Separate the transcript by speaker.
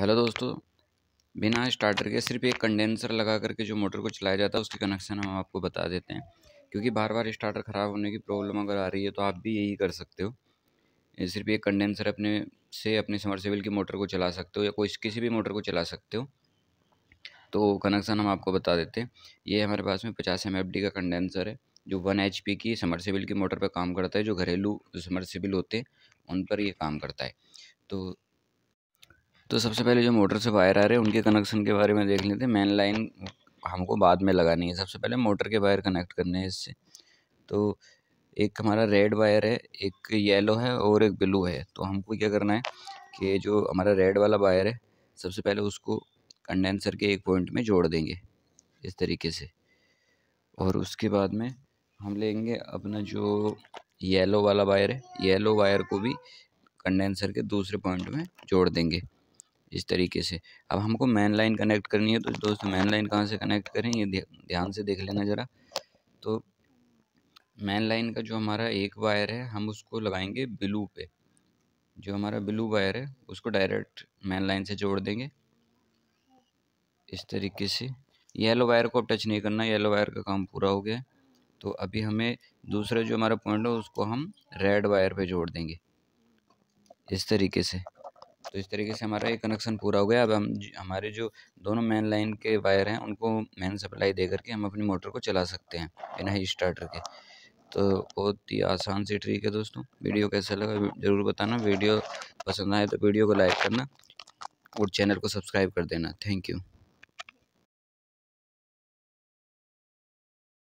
Speaker 1: hello दोस्तों बिना starter के सिर्फ एक कंडेंसर लगा करके जो मोटर को चलाया जाता है उसके कनेक्शन हम आपको बता देते हैं क्योंकि बार बार स्टार्टर ख़राब होने की प्रॉब्लम अगर आ रही है तो आप भी यही कर सकते हो सिर्फ एक कंडेंसर अपने से अपने समरसेबल की मोटर को चला सकते हो या कोई किसी भी मोटर को चला सकते हो तो कनेक्शन हम आपको बता देते हैं ये हमारे पास में पचास एम का कंडेंसर है जो वन एच की समरसेबल की मोटर पर काम करता है जो घरेलू समरसेबल होते हैं उन पर ये काम करता है तो तो सबसे पहले जो मोटर से वायर आ रहे हैं उनके कनेक्शन के बारे में देख लेते हैं मेन लाइन हमको बाद में लगानी है सबसे पहले मोटर के वायर कनेक्ट करने हैं इससे तो एक हमारा रेड वायर है एक येलो है और एक ब्लू है तो हमको क्या करना है कि जो हमारा रेड वाला वायर है सबसे पहले उसको कंडेंसर के एक पॉइंट में जोड़ देंगे इस तरीके से और उसके बाद में हम लेंगे अपना जो येलो वाला वायर है येलो वायर को भी कंडेंसर के दूसरे पॉइंट में जोड़ देंगे इस तरीके से अब हमको मेन लाइन कनेक्ट करनी है तो दोस्तों मेन लाइन कहाँ से कनेक्ट करें ये ध्यान से देख लेना ज़रा तो मेन लाइन का जो हमारा एक वायर है हम उसको लगाएंगे ब्लू पे जो हमारा ब्लू वायर है उसको डायरेक्ट मेन लाइन से जोड़ देंगे इस तरीके से येलो वायर को टच नहीं करना येलो वायर का काम पूरा हो गया तो अभी हमें दूसरा जो हमारा पॉइंट है उसको हम रेड वायर पे जोड़ देंगे इस तरीके से तो इस तरीके से हमारा ये कनेक्शन पूरा हो गया अब हम हमारे जो दोनों मेन लाइन के वायर हैं उनको मेन सप्लाई दे करके हम अपनी मोटर को चला सकते हैं बिना ही स्टार्टर के तो बहुत ही आसान सी ट्रिक है दोस्तों वीडियो कैसा लगा ज़रूर बताना वीडियो पसंद आए तो वीडियो को लाइक करना और चैनल को सब्सक्राइब कर देना थैंक यू